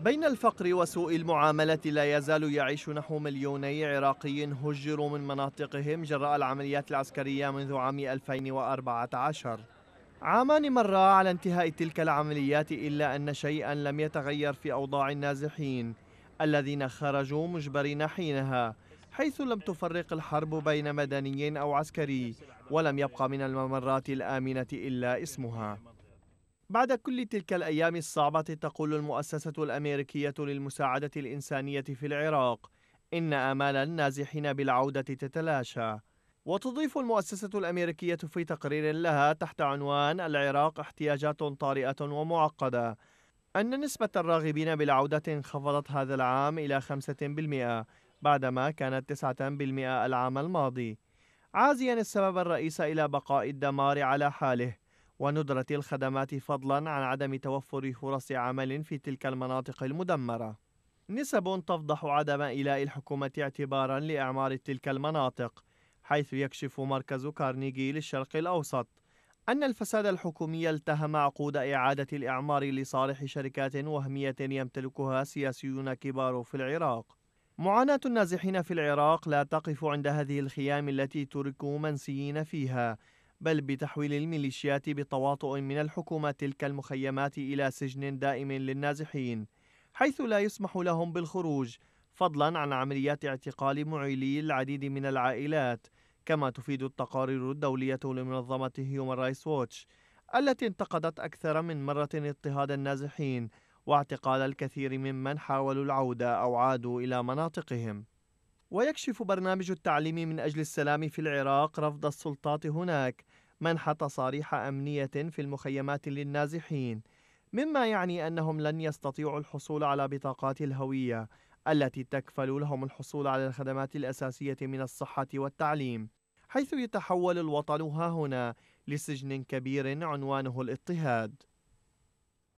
بين الفقر وسوء المعاملة لا يزال يعيش نحو مليوني عراقي هجروا من مناطقهم جراء العمليات العسكرية منذ عام 2014 عامان مرا على انتهاء تلك العمليات إلا أن شيئا لم يتغير في أوضاع النازحين الذين خرجوا مجبرين حينها حيث لم تفرق الحرب بين مدني أو عسكري ولم يبقى من الممرات الآمنة إلا اسمها بعد كل تلك الأيام الصعبة تقول المؤسسة الأمريكية للمساعدة الإنسانية في العراق إن آمال النازحين بالعودة تتلاشى وتضيف المؤسسة الأمريكية في تقرير لها تحت عنوان العراق احتياجات طارئة ومعقدة أن نسبة الراغبين بالعودة انخفضت هذا العام إلى 5% بعدما كانت 9% العام الماضي عازيا السبب الرئيس إلى بقاء الدمار على حاله وندرة الخدمات فضلا عن عدم توفر فرص عمل في تلك المناطق المدمرة. نسب تفضح عدم إيلاء الحكومة اعتبارا لإعمار تلك المناطق، حيث يكشف مركز كارنيجي للشرق الأوسط أن الفساد الحكومي التهم عقود إعادة الإعمار لصالح شركات وهمية يمتلكها سياسيون كبار في العراق. معاناة النازحين في العراق لا تقف عند هذه الخيام التي ترك منسيين فيها، بل بتحويل الميليشيات بتواطؤ من الحكومة تلك المخيمات إلى سجن دائم للنازحين حيث لا يسمح لهم بالخروج فضلا عن عمليات اعتقال معيلي العديد من العائلات كما تفيد التقارير الدولية لمنظمة هيومن رايس ووتش التي انتقدت أكثر من مرة اضطهاد النازحين واعتقال الكثير ممن حاولوا العودة أو عادوا إلى مناطقهم ويكشف برنامج التعليم من أجل السلام في العراق رفض السلطات هناك منح تصاريح أمنية في المخيمات للنازحين مما يعني أنهم لن يستطيعوا الحصول على بطاقات الهوية التي تكفل لهم الحصول على الخدمات الأساسية من الصحة والتعليم حيث يتحول الوطن ها هنا لسجن كبير عنوانه الاضطهاد